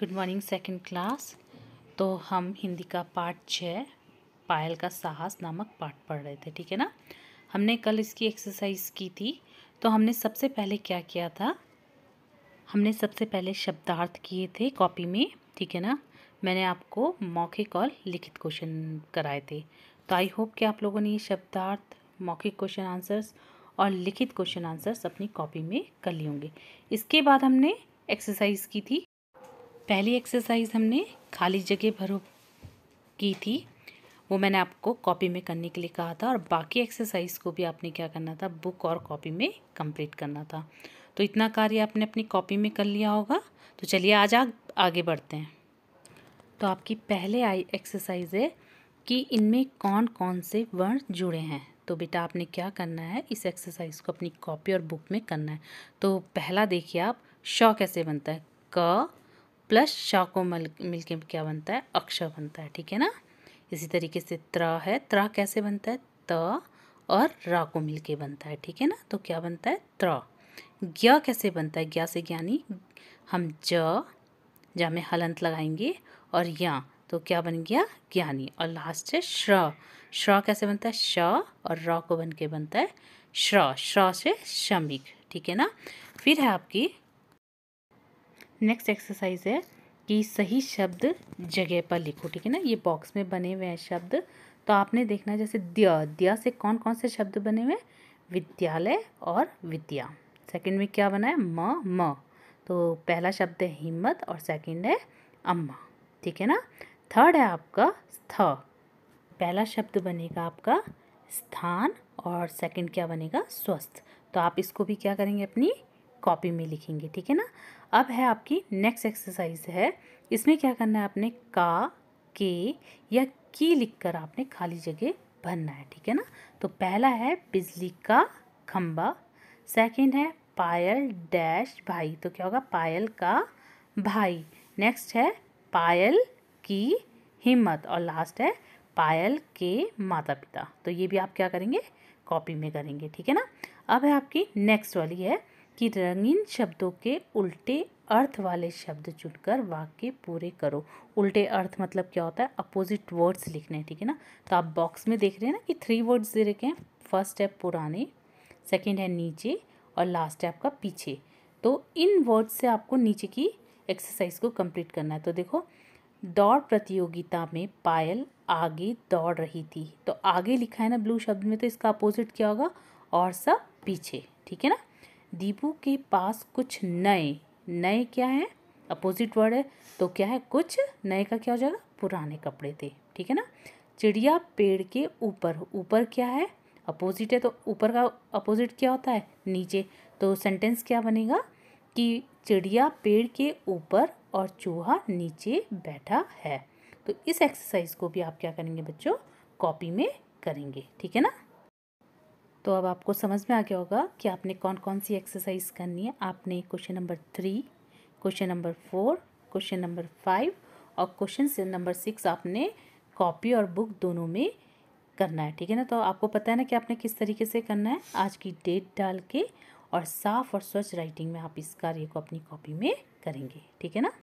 good morning second class तो हम हिंदी का पार्ट छः पायल का साहस नामक पाठ पढ़ रहे थे ठीक है ना हमने कल इसकी एक्सरसाइज की थी तो हमने सबसे पहले क्या किया था हमने सबसे पहले शब्दार्थ किए थे कॉपी में ठीक है ना मैंने आपको मौखिक और लिखित क्वेश्चन कराए थे तो आई होप कि आप लोगों ने ये शब्दार्थ मौखिक क्वेश्चन आंसर्स और लिखित क्वेश्चन आंसर्स अपनी कॉपी में कर लिए होंगे इसके बाद हमने एक्सरसाइज की थी पहली एक्सरसाइज हमने खाली जगह भरो की थी वो मैंने आपको कॉपी में करने के लिए कहा था और बाकी एक्सरसाइज को भी आपने क्या करना था बुक और कॉपी में कंप्लीट करना था तो इतना कार्य आपने अपनी कॉपी में कर लिया होगा तो चलिए आज आ, आगे बढ़ते हैं तो आपकी पहले आई एक्सरसाइज है कि इनमें कौन कौन से वर्ण जुड़े हैं तो बेटा आपने क्या करना है इस एक्सरसाइज को अपनी कॉपी और बुक में करना है तो पहला देखिए आप श कैसे बनता है क प्लस शा को मिल मिलके क्या बनता है अक्ष बनता है ठीक है ना इसी तरीके से त्रा है त्रा कैसे बनता है त और रा को मिलके बनता है ठीक है ना तो क्या बनता है त्र ज्ञा कैसे बनता है ज्ञा से ज्ञानी हम ज जा में हलंत लगाएंगे और या तो क्या बन गया ज्ञानी और लास्ट है श्र श्र कैसे बनता है श और र को बन के बनता है श्र श्र से श्रमिक ठीक है ना फिर है आपकी नेक्स्ट एक्सरसाइज है कि सही शब्द जगह पर लिखो ठीक है ना ये बॉक्स में बने हुए हैं शब्द तो आपने देखना जैसे द्य द्य से कौन कौन से शब्द बने हुए विद्यालय और विद्या सेकंड में क्या बना है म म तो पहला शब्द है हिम्मत और सेकंड है अम्मा ठीक है ना थर्ड है आपका स्थ पहला शब्द बनेगा आपका स्थान और सेकंड क्या बनेगा स्वस्थ तो आप इसको भी क्या करेंगे अपनी कॉपी में लिखेंगे ठीक है ना अब है आपकी नेक्स्ट एक्सरसाइज है इसमें क्या करना है आपने का के या की लिखकर आपने खाली जगह भरना है ठीक है ना तो पहला है बिजली का खम्बा सेकंड है पायल डैश भाई तो क्या होगा पायल का भाई नेक्स्ट है पायल की हिम्मत और लास्ट है पायल के माता पिता तो ये भी आप क्या करेंगे कॉपी में करेंगे ठीक है ना अब है आपकी नेक्स्ट वाली है कि रंगीन शब्दों के उल्टे अर्थ वाले शब्द चुनकर वाक्य पूरे करो उल्टे अर्थ मतलब क्या होता है अपोजिट वर्ड्स लिखने हैं ठीक है ना तो आप बॉक्स में देख रहे हैं ना कि थ्री वर्ड्स दे रखे हैं फर्स्ट है पुराने सेकेंड है नीचे और लास्ट है आपका पीछे तो इन वर्ड्स से आपको नीचे की एक्सरसाइज को कंप्लीट करना है तो देखो दौड़ प्रतियोगिता में पायल आगे दौड़ रही थी तो आगे लिखा है ना ब्लू शब्द में तो इसका अपोजिट क्या होगा और सब पीछे ठीक है ना दीपू के पास कुछ नए नए क्या है अपोजिट वर्ड है तो क्या है कुछ नए का क्या हो जाएगा पुराने कपड़े थे ठीक है ना चिड़िया पेड़ के ऊपर ऊपर क्या है अपोजिट है तो ऊपर का अपोजिट क्या होता है नीचे तो सेंटेंस क्या बनेगा कि चिड़िया पेड़ के ऊपर और चूहा नीचे बैठा है तो इस एक्सरसाइज को भी आप क्या करेंगे बच्चों कॉपी में करेंगे ठीक है ना तो अब आपको समझ में आ गया होगा कि आपने कौन कौन सी एक्सरसाइज करनी है आपने question number three question number four question number five और क्वेश्चन नंबर सिक्स आपने कॉपी और बुक दोनों में करना है ठीक है ना तो आपको पता है ना कि आपने किस तरीके से करना है आज की डेट डाल के और साफ़ और स्वच्छ राइटिंग में आप इस कार्य को अपनी कॉपी में करेंगे ठीक है ना